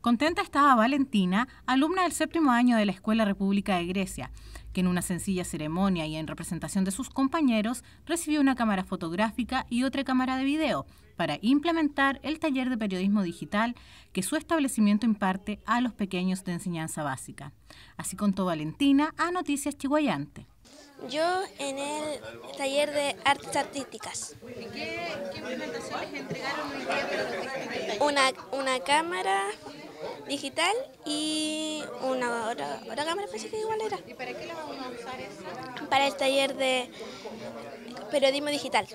Contenta estaba Valentina, alumna del séptimo año de la Escuela República de Grecia, que en una sencilla ceremonia y en representación de sus compañeros recibió una cámara fotográfica y otra cámara de video para implementar el taller de periodismo digital que su establecimiento imparte a los pequeños de enseñanza básica. Así contó Valentina a Noticias Chihuayante. Yo en el taller de artes artísticas. qué, implementaciones entregaron Una, una cámara, digital y una otra, cámara pues igual era. ¿Y para qué la vamos a usar esa? Para el taller de periodismo digital.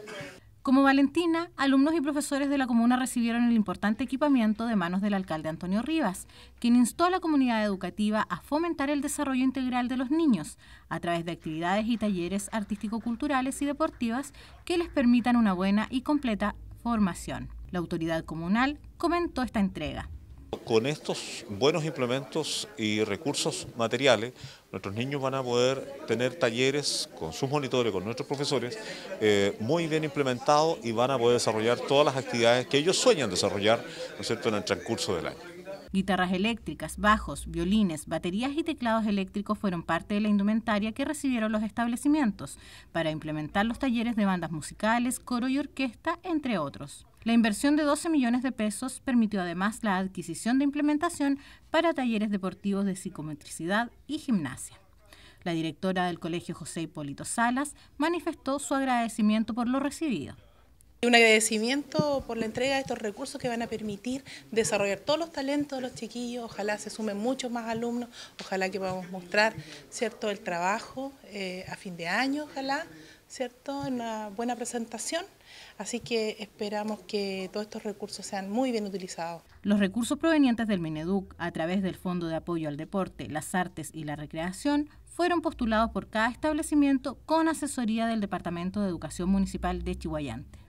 Como Valentina, alumnos y profesores de la comuna recibieron el importante equipamiento de manos del alcalde Antonio Rivas, quien instó a la comunidad educativa a fomentar el desarrollo integral de los niños a través de actividades y talleres artístico-culturales y deportivas que les permitan una buena y completa formación. La autoridad comunal comentó esta entrega con estos buenos implementos y recursos materiales, nuestros niños van a poder tener talleres con sus monitores, con nuestros profesores, eh, muy bien implementados y van a poder desarrollar todas las actividades que ellos sueñan desarrollar en el transcurso del año. Guitarras eléctricas, bajos, violines, baterías y teclados eléctricos fueron parte de la indumentaria que recibieron los establecimientos para implementar los talleres de bandas musicales, coro y orquesta, entre otros. La inversión de 12 millones de pesos permitió además la adquisición de implementación para talleres deportivos de psicometricidad y gimnasia. La directora del Colegio José Hipólito Salas manifestó su agradecimiento por lo recibido. Un agradecimiento por la entrega de estos recursos que van a permitir desarrollar todos los talentos de los chiquillos, ojalá se sumen muchos más alumnos, ojalá que podamos mostrar cierto, el trabajo eh, a fin de año, ojalá, cierto, una buena presentación. Así que esperamos que todos estos recursos sean muy bien utilizados. Los recursos provenientes del Mineduc a través del Fondo de Apoyo al Deporte, las Artes y la Recreación fueron postulados por cada establecimiento con asesoría del Departamento de Educación Municipal de Chihuayante.